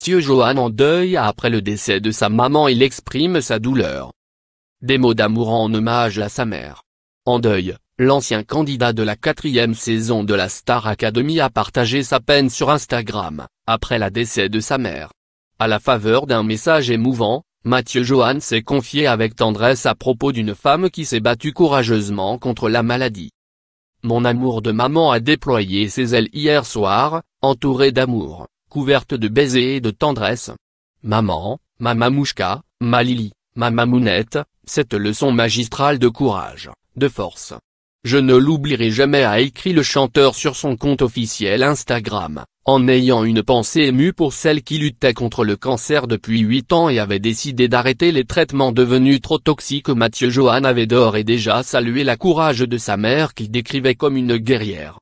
Mathieu Johan en deuil après le décès de sa maman il exprime sa douleur. Des mots d'amour en hommage à sa mère. En deuil, l'ancien candidat de la quatrième saison de la Star Academy a partagé sa peine sur Instagram, après la décès de sa mère. À la faveur d'un message émouvant, Mathieu Johan s'est confié avec tendresse à propos d'une femme qui s'est battue courageusement contre la maladie. Mon amour de maman a déployé ses ailes hier soir, entouré d'amour couverte de baisers et de tendresse. Maman, ma mamouchka, ma lili, ma mamounette, cette leçon magistrale de courage, de force. Je ne l'oublierai jamais a écrit le chanteur sur son compte officiel Instagram, en ayant une pensée émue pour celle qui luttait contre le cancer depuis 8 ans et avait décidé d'arrêter les traitements devenus trop toxiques. Mathieu Johan avait d'or et déjà salué la courage de sa mère qu'il décrivait comme une guerrière.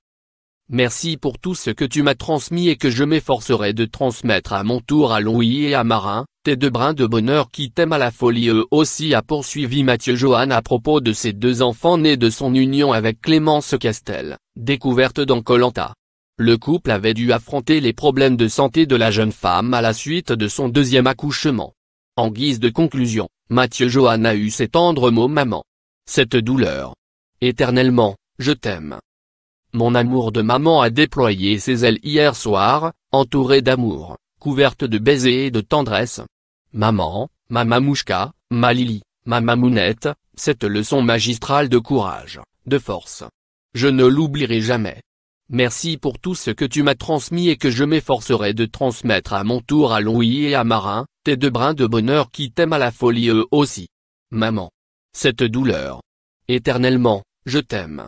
Merci pour tout ce que tu m'as transmis et que je m'efforcerai de transmettre à mon tour à Louis et à Marin, tes deux brins de bonheur qui t'aiment à la folie eux aussi a poursuivi Mathieu Johan à propos de ses deux enfants nés de son union avec Clémence Castel, découverte dans Colanta. Le couple avait dû affronter les problèmes de santé de la jeune femme à la suite de son deuxième accouchement. En guise de conclusion, Mathieu Johan a eu ses tendres mots maman. Cette douleur. Éternellement, je t'aime. Mon amour de maman a déployé ses ailes hier soir, entourée d'amour, couverte de baisers et de tendresse. Maman, ma mamouchka, ma lili, ma mamounette, cette leçon magistrale de courage, de force. Je ne l'oublierai jamais. Merci pour tout ce que tu m'as transmis et que je m'efforcerai de transmettre à mon tour à Louis et à Marin, tes deux brins de bonheur qui t'aiment à la folie eux aussi. Maman. Cette douleur. Éternellement, je t'aime.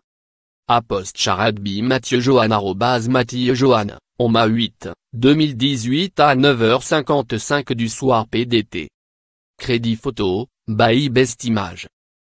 B Mathieu Johan Mathieu Johan, m'a 8, 2018 à 9h55 du soir PDT. Crédit photo, by Best Image.